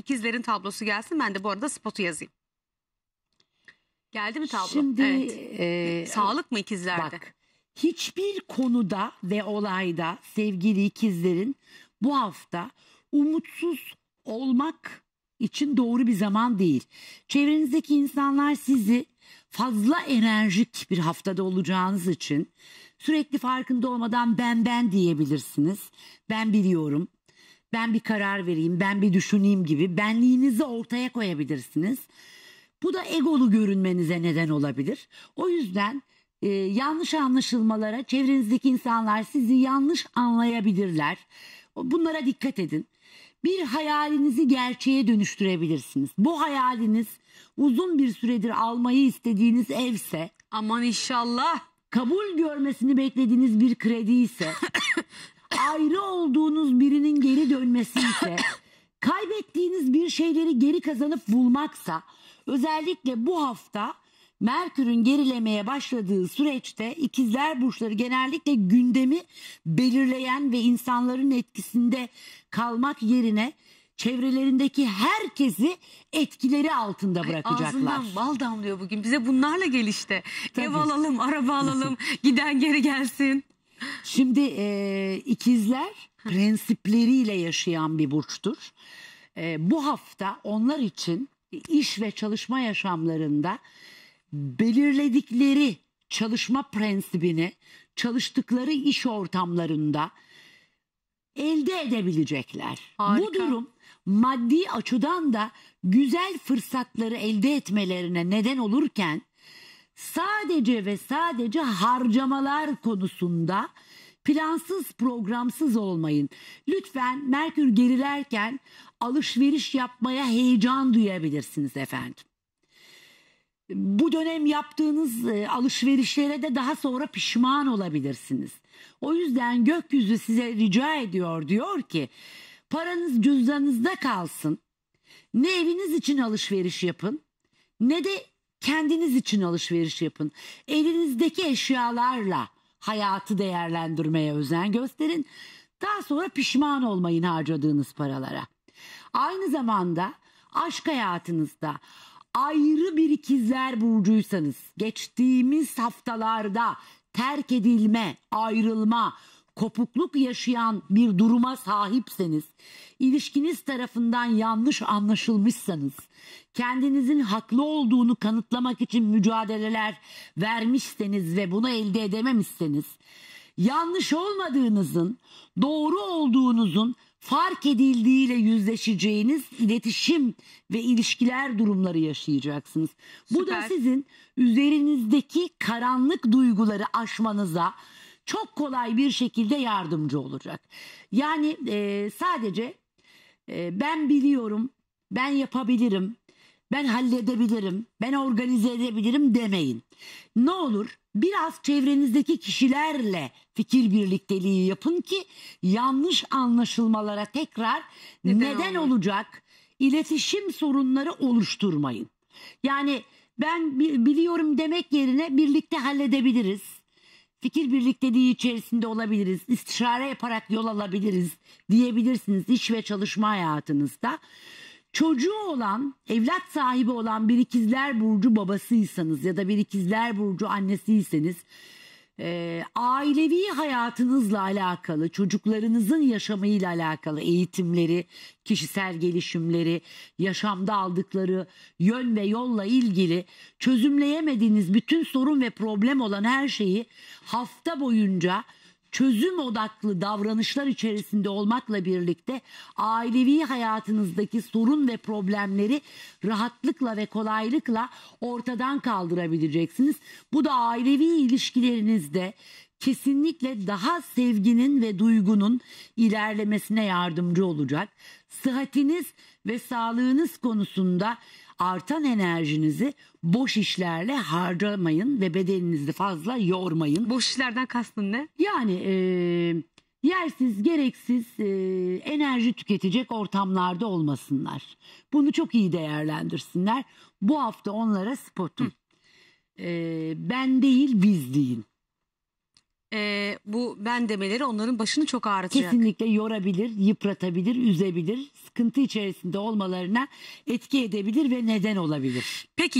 ikizlerin tablosu gelsin. Ben de bu arada spotu yazayım. Geldi mi tablo? Şimdi evet. e, sağlık mı ikizlerde? Bak hiçbir konuda ve olayda sevgili ikizlerin bu hafta umutsuz olmak için doğru bir zaman değil. Çevrenizdeki insanlar sizi fazla enerjik bir haftada olacağınız için sürekli farkında olmadan ben ben diyebilirsiniz. Ben biliyorum, ben bir karar vereyim, ben bir düşüneyim gibi benliğinizi ortaya koyabilirsiniz. Bu da egolu görünmenize neden olabilir. O yüzden e, yanlış anlaşılmalara çevrenizdeki insanlar sizi yanlış anlayabilirler. Bunlara dikkat edin. Bir hayalinizi gerçeğe dönüştürebilirsiniz. Bu hayaliniz uzun bir süredir almayı istediğiniz evse aman inşallah kabul görmesini beklediğiniz bir kredi ise ayrı olduğunu dönmesi ise kaybettiğiniz bir şeyleri geri kazanıp bulmaksa özellikle bu hafta Merkür'ün gerilemeye başladığı süreçte ikizler burçları genellikle gündemi belirleyen ve insanların etkisinde kalmak yerine çevrelerindeki herkesi etkileri altında bırakacaklar. Ay ağzından bal damlıyor bugün bize bunlarla gelişte Ev alalım, araba alalım, giden geri gelsin. Şimdi e, ikizler prensipleriyle yaşayan bir burçtur. E, bu hafta onlar için iş ve çalışma yaşamlarında belirledikleri çalışma prensibini çalıştıkları iş ortamlarında elde edebilecekler. Harika. Bu durum maddi açıdan da güzel fırsatları elde etmelerine neden olurken sadece ve sadece harcamalar konusunda plansız programsız olmayın. Lütfen Merkür gerilerken alışveriş yapmaya heyecan duyabilirsiniz efendim. Bu dönem yaptığınız e, alışverişlere de daha sonra pişman olabilirsiniz. O yüzden gökyüzü size rica ediyor diyor ki paranız cüzdanınızda kalsın. Ne eviniz için alışveriş yapın ne de Kendiniz için alışveriş yapın. Elinizdeki eşyalarla hayatı değerlendirmeye özen gösterin. Daha sonra pişman olmayın harcadığınız paralara. Aynı zamanda aşk hayatınızda ayrı bir ikizler burcuysanız geçtiğimiz haftalarda terk edilme, ayrılma, kopukluk yaşayan bir duruma sahipseniz, ilişkiniz tarafından yanlış anlaşılmışsanız, kendinizin haklı olduğunu kanıtlamak için mücadeleler vermişseniz ve bunu elde edememişseniz, yanlış olmadığınızın, doğru olduğunuzun fark edildiğiyle yüzleşeceğiniz iletişim ve ilişkiler durumları yaşayacaksınız. Süper. Bu da sizin üzerinizdeki karanlık duyguları aşmanıza, çok kolay bir şekilde yardımcı olacak. Yani e, sadece e, ben biliyorum, ben yapabilirim, ben halledebilirim, ben organize edebilirim demeyin. Ne olur biraz çevrenizdeki kişilerle fikir birlikteliği yapın ki yanlış anlaşılmalara tekrar neden, neden olacak iletişim sorunları oluşturmayın. Yani ben biliyorum demek yerine birlikte halledebiliriz fikir birlikteliği içerisinde olabiliriz, istişare yaparak yol alabiliriz diyebilirsiniz iş ve çalışma hayatınızda. Çocuğu olan, evlat sahibi olan bir ikizler burcu babasıysanız ya da bir ikizler burcu annesiyseniz e, ailevi hayatınızla alakalı, çocuklarınızın yaşamıyla alakalı eğitimleri, kişisel gelişimleri, yaşamda aldıkları yön ve yolla ilgili çözümleyemediğiniz bütün sorun ve problem olan her şeyi hafta boyunca çözüm odaklı davranışlar içerisinde olmakla birlikte ailevi hayatınızdaki sorun ve problemleri rahatlıkla ve kolaylıkla ortadan kaldırabileceksiniz. Bu da ailevi ilişkilerinizde kesinlikle daha sevginin ve duygunun ilerlemesine yardımcı olacak. Sıhhatiniz ve sağlığınız konusunda artan enerjinizi boş işlerle harcamayın ve bedeninizi fazla yormayın. Boş işlerden kastın ne? Yani e, yersiz, gereksiz e, enerji tüketecek ortamlarda olmasınlar. Bunu çok iyi değerlendirsinler. Bu hafta onlara spotum. E, ben değil biz deyin e, bu ben demeleri onların başını çok ağrıtacak. Kesinlikle yorabilir, yıpratabilir, üzebilir, sıkıntı içerisinde olmalarına etki edebilir ve neden olabilir. Peki